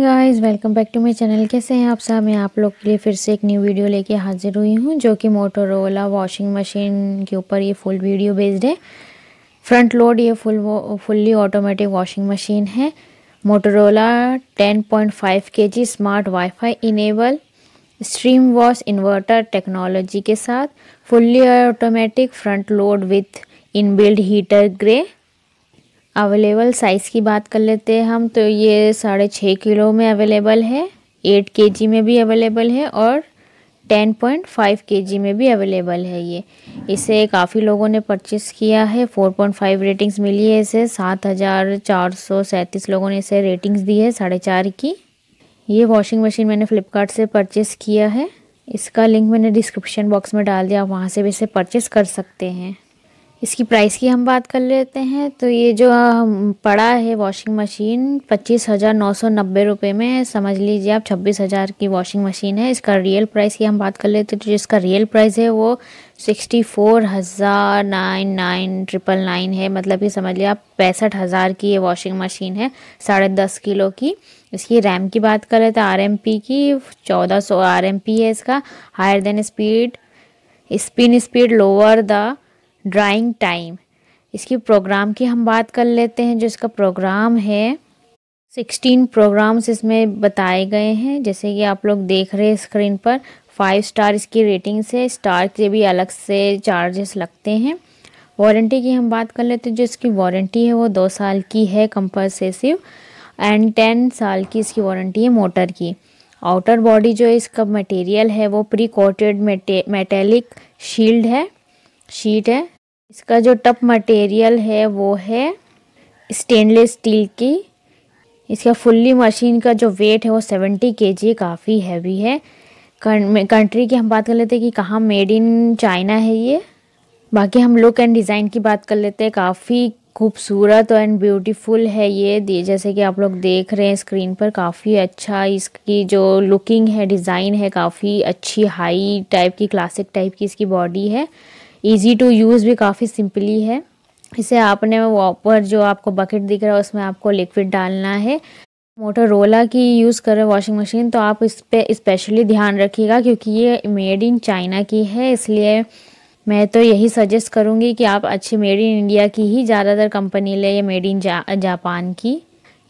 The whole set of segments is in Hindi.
guys welcome back to my channel कैसे हैं आप सब मैं आप लोग के लिए फिर से एक न्यू वीडियो लेके हाजिर हुई हूँ जो कि मोटोरोला वॉशिंग मशीन के ऊपर ये फुल वीडियो बेस्ड है फ्रंट लोड ये full fully automatic washing machine है Motorola 10.5 point smart WiFi enable stream wash inverter technology के साथ fully automatic front load with in heater grey available size की बात कर लेते हैं हम तो ये साढ़े छः किलो में अवेलेबल है एट के जी में भी अवेलेबल है और टेन पॉइंट फाइव के जी में भी अवेलेबल है ये इसे काफ़ी लोगों ने परचेस किया है फोर पॉइंट फाइव रेटिंग्स मिली है इसे सात हज़ार चार सौ सैंतीस लोगों ने इसे रेटिंग्स दी है साढ़े चार की ये वॉशिंग मशीन मैंने फ़्लिपकार्ट से परचेस किया है इसका लिंक मैंने डिस्क्रिप्शन बॉक्स में डाल दिया वहाँ से भी इसे परचेस कर सकते हैं इसकी प्राइस की हम बात कर लेते हैं तो ये जो पड़ा है वॉशिंग मशीन पच्चीस हज़ार नौ सौ नब्बे रुपये में समझ लीजिए आप छब्बीस हज़ार की वॉशिंग मशीन है इसका रियल प्राइस की हम बात कर लेते हैं तो जिसका रियल प्राइस है वो सिक्सटी फोर हज़ार नाइन नाइन ट्रिपल नाइन है मतलब कि समझ लीजिए आप पैंसठ हज़ार की ये वॉशिंग मशीन है साढ़े दस किलो की इसकी रैम की बात करें तो आर की चौदह सौ आर है इसका higher than speed spin speed lower the drying time इसकी प्रोग्राम की हम बात कर लेते हैं जो इसका प्रोग्राम है सिक्सटीन प्रोग्राम्स इसमें बताए गए हैं जैसे कि आप लोग देख रहे हैं स्क्रीन पर फाइव स्टार इसकी रेटिंग से स्टार के भी अलग से चार्जेस लगते हैं वारंटी की हम बात कर लेते हैं जो इसकी वारंटी है वो दो साल की है कंपलसेसिव एंड टेन साल की इसकी वारंटी है मोटर की आउटर बॉडी जो इसका मटेरियल है वो प्री कोटेड मेटेलिक शील्ड है शीट है इसका जो टप मटेरियल है वो है स्टेनलेस स्टील की इसका फुल्ली मशीन का जो वेट है वो सेवेंटी के जी काफ़ी हैवी है कंट्री की हम बात कर लेते हैं कि कहाँ मेड इन चाइना है ये बाकी हम लुक एंड डिज़ाइन की बात कर लेते हैं काफ़ी खूबसूरत एंड ब्यूटीफुल है ये जैसे कि आप लोग देख रहे हैं स्क्रीन पर काफ़ी अच्छा इसकी जो लुकिंग है डिज़ाइन है काफ़ी अच्छी हाई टाइप की क्लासिक टाइप की इसकी बॉडी है ईजी टू यूज़ भी काफ़ी सिंपली है इसे आपने वॉपर जो आपको बकेट दिख रहा है उसमें आपको लिक्विड डालना है रोला की यूज़ करें वॉशिंग मशीन तो आप इस पर इस्पेशली ध्यान रखिएगा क्योंकि ये मेड इन चाइना की है इसलिए मैं तो यही सजेस्ट करूँगी कि आप अच्छी मेड इन इंडिया की ही ज़्यादातर कंपनी लें या मेड इन जा, जापान की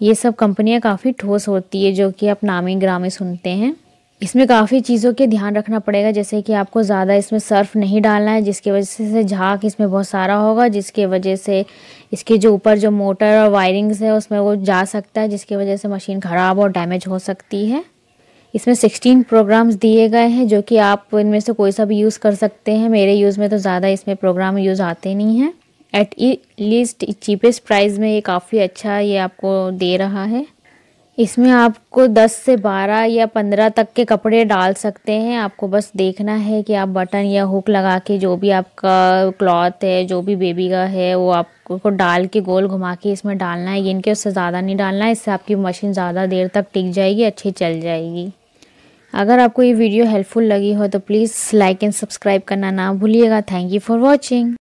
ये सब कंपनियाँ काफ़ी ठोस होती है जो कि आप नामी ग्रामी सुनते हैं इसमें काफ़ी चीज़ों के ध्यान रखना पड़ेगा जैसे कि आपको ज़्यादा इसमें सर्फ नहीं डालना है जिसकी वजह से झाक इसमें बहुत सारा होगा जिसके वजह से इसके जो ऊपर जो मोटर और वायरिंग्स है उसमें वो जा सकता है जिसकी वजह से मशीन ख़राब और डैमेज हो सकती है इसमें 16 प्रोग्राम्स दिए गए हैं जो कि आप इनमें से कोई सा भी यूज़ कर सकते हैं मेरे यूज़ में तो ज़्यादा इसमें प्रोग्राम यूज़ आते नहीं हैं एट लीस्ट चीपेस्ट प्राइस में ये काफ़ी अच्छा ये आपको दे रहा है इसमें आपको 10 से 12 या 15 तक के कपड़े डाल सकते हैं आपको बस देखना है कि आप बटन या हुक लगा के जो भी आपका क्लॉथ है जो भी बेबी का है वो आपको डाल के गोल घुमा के इसमें डालना है इनके उससे ज़्यादा नहीं डालना है इससे आपकी मशीन ज़्यादा देर तक टिक जाएगी अच्छी चल जाएगी अगर आपको ये वीडियो हेल्पफुल लगी हो तो प्लीज़ लाइक एंड सब्सक्राइब करना ना भूलिएगा थैंक यू फॉर वॉचिंग